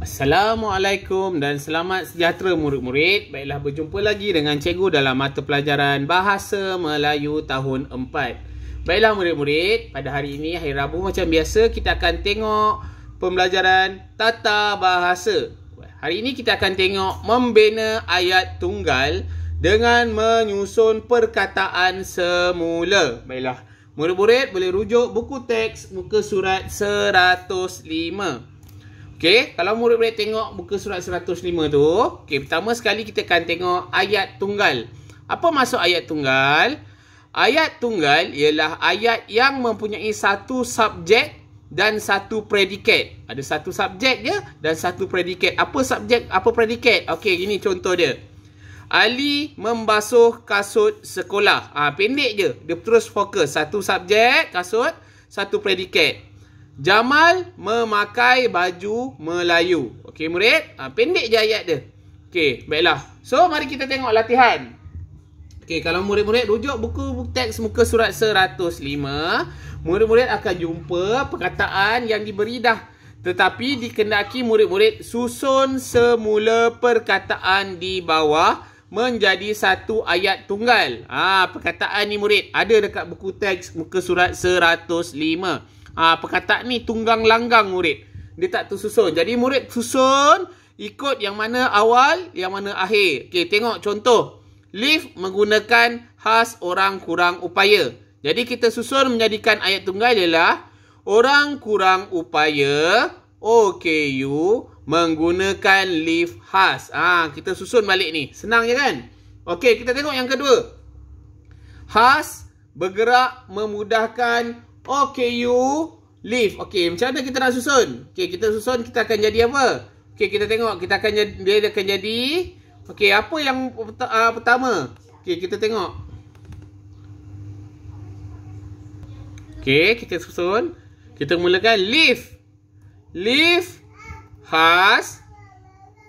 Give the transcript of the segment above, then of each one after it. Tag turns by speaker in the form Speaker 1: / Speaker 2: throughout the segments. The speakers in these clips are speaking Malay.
Speaker 1: Assalamualaikum dan selamat sejahtera murid-murid. Baiklah berjumpa lagi dengan cikgu dalam mata pelajaran Bahasa Melayu tahun 4. Baiklah murid-murid, pada hari ini hari Rabu macam biasa kita akan tengok pembelajaran tata bahasa. Hari ini kita akan tengok membina ayat tunggal dengan menyusun perkataan semula. Baiklah, murid-murid boleh rujuk buku teks muka surat 105. Okey, kalau murid boleh tengok buku surat 105 tu. Okey, pertama sekali kita akan tengok ayat tunggal. Apa maksud ayat tunggal? Ayat tunggal ialah ayat yang mempunyai satu subjek dan satu predikat. Ada satu subjek dia dan satu predikat. Apa subjek, apa predikat? Okey, ini contoh dia. Ali membasuh kasut sekolah. Ah ha, pendek je. Dia terus fokus satu subjek, kasut, satu predikat. Jamal memakai baju Melayu. Okey, murid. Ha, pendek je ayat dia. Okey, baiklah. So, mari kita tengok latihan. Okey, kalau murid-murid rujuk buku teks muka surat 105, murid-murid akan jumpa perkataan yang diberi dah. Tetapi, dikendaki murid-murid susun semula perkataan di bawah menjadi satu ayat tunggal. Ah, ha, perkataan ni murid ada dekat buku teks muka surat 105. Ah perkataan ni tunggang langgang murid. Dia tak tersusun. Jadi murid susun ikut yang mana awal, yang mana akhir. Okey, tengok contoh. Lift menggunakan khas orang kurang upaya. Jadi kita susun menjadikan ayat tunggal ialah orang kurang upaya OKU menggunakan lift khas. Ah kita susun balik ni. Senang je kan? Okey, kita tengok yang kedua. Khas bergerak memudahkan Okay, you leave. Okay, macam mana kita nak susun? Okay, kita susun, kita akan jadi apa? Okay, kita tengok. Kita akan jadi, dia akan jadi. Okay, apa yang uh, pertama? Okay, kita tengok. Okay, kita susun. Kita mulakan leave. Leave has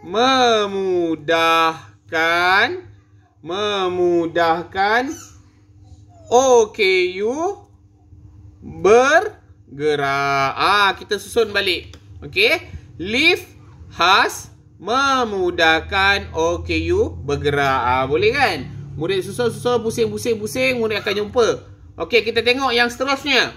Speaker 1: memudahkan memudahkan OKU okay, bergerak. Ah, kita susun balik. Okey. Lift has memudahkan OKU bergerak. Ah, boleh kan? Murid susun-susun, pusing-pusing-pusing, murid akan jumpa. Okey, kita tengok yang seterusnya.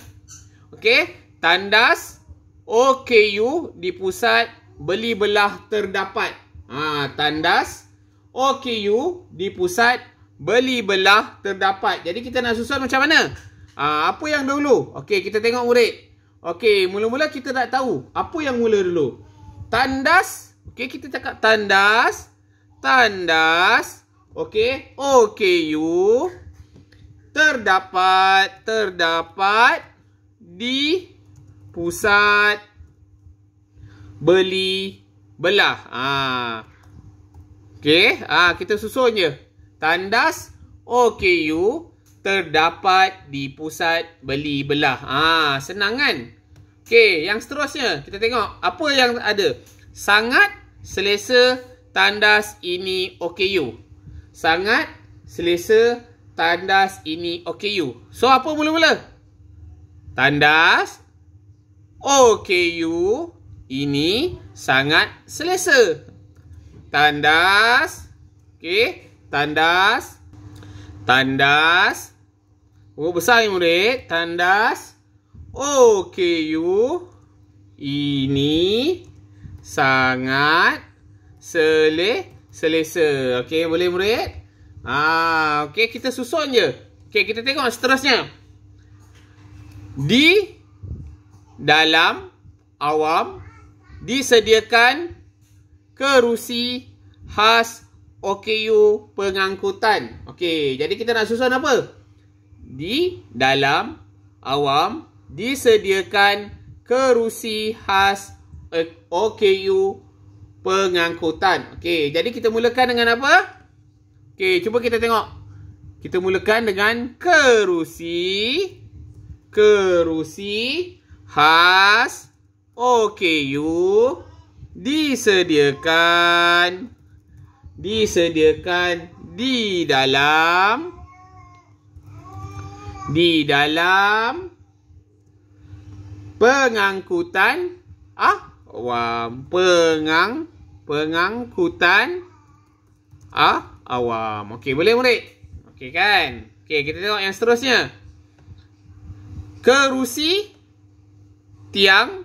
Speaker 1: Okey. Tandas OKU di pusat beli belah terdapat. Ah, tandas OKU di pusat beli belah terdapat. Jadi kita nak susun macam mana? Aa, ah, apa yang dulu? Okey, kita tengok murid. Okey, mula-mula kita nak tahu apa yang mula dulu. Tandas. Okey, kita cakap tandas. Tandas. Okey. Okey, you. Terdapat. Terdapat. Di pusat. Beli. Belah. Ah. Okey. Ah, kita susun je. Tandas. Okey, you terdapat di pusat beli belah. Ha, senang kan? Okey, yang seterusnya kita tengok apa yang ada. Sangat selesa tandas ini OKU. Sangat selesa tandas ini OKU. So apa mula-mula? Tandas OKU ini sangat selesa. Tandas okey, tandas tandas O oh, besar ni murid. Tandas. O, K, Ini sangat sele selesa. Okey, boleh murid? Ah, Okey, kita susun je. Okey, kita tengok seterusnya. Di dalam awam disediakan kerusi khas OKU pengangkutan. Okey, jadi kita nak susun Apa? di dalam awam disediakan kerusi khas eh, OKU pengangkutan. Okey, jadi kita mulakan dengan apa? Okey, cuba kita tengok. Kita mulakan dengan kerusi kerusi khas OKU disediakan disediakan di dalam di dalam pengangkutan ah awam pengang pengangkutan ah awam okey boleh murid okey kan okey kita tengok yang seterusnya kerusi tiang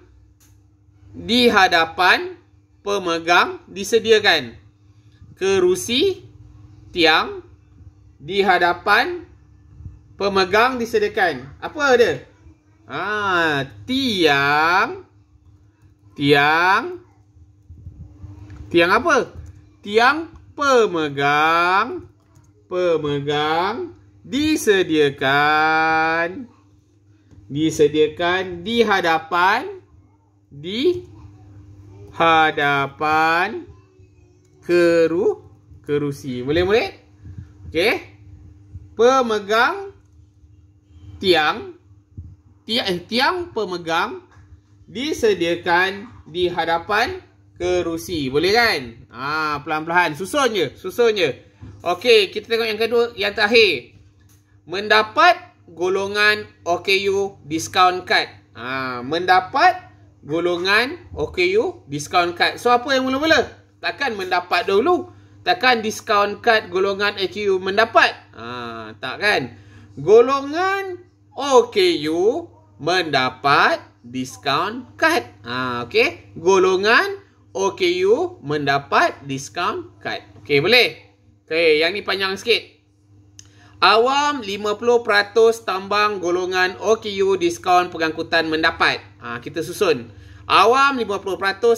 Speaker 1: di hadapan pemegang disediakan kerusi tiang di hadapan pemegang disediakan. Apa dia? Ah, tiang tiang tiang apa? Tiang pemegang pemegang disediakan disediakan di hadapan di hadapan keru kerusi. Boleh boleh? Okey. Pemegang tiang tiang eh, tiang pemegang disediakan di hadapan kerusi boleh kan ha pelan-pelan susun je susun je okey kita tengok yang kedua yang terakhir mendapat golongan OKU discount card ha mendapat golongan OKU discount card so apa yang mula-mula takkan mendapat dulu takkan discount card golongan OKU mendapat ha tak kan golongan OKU mendapat diskaun kad. Ha, okay. Golongan OKU mendapat diskaun kad. Okay, boleh? Okay, yang ni panjang sikit. Awam 50% tambang golongan OKU diskaun pengangkutan mendapat. Ha, kita susun. Awam 50%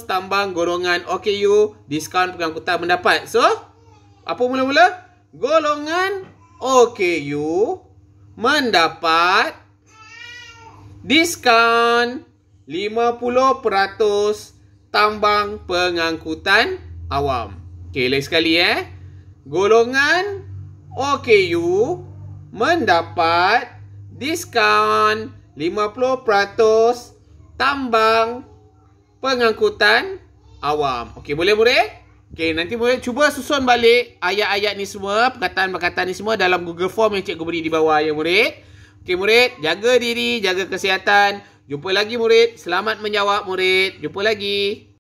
Speaker 1: tambang golongan OKU diskaun pengangkutan mendapat. So, apa mula-mula? Golongan OKU mendapat diskaun 50% tambang pengangkutan awam. Okey, lain sekali eh. Golongan OKU mendapat diskaun 50% tambang pengangkutan awam. Okey, boleh murid? Okay, nanti boleh cuba susun balik ayat-ayat ni semua, perkataan-perkataan ni semua dalam Google Form yang cikgu beri di bawah ya murid. Okay murid, jaga diri, jaga kesihatan. Jumpa lagi murid. Selamat menjawab murid. Jumpa lagi.